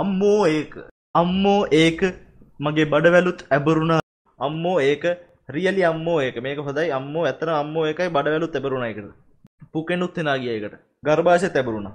අම්මෝ ඒක අම්මෝ ඒක මගේ බඩවැලුත් ඇබරුණා අම්මෝ ඒක රියලි අම්මෝ ඒක මේක හොදයි අම්මෝ ඇතන අම්මෝ එකයි බඩවැලුත් ඇබරුණ එකට පුකෙනුත් එෙනගිය එකට ගර්භාෂය තැබරුණා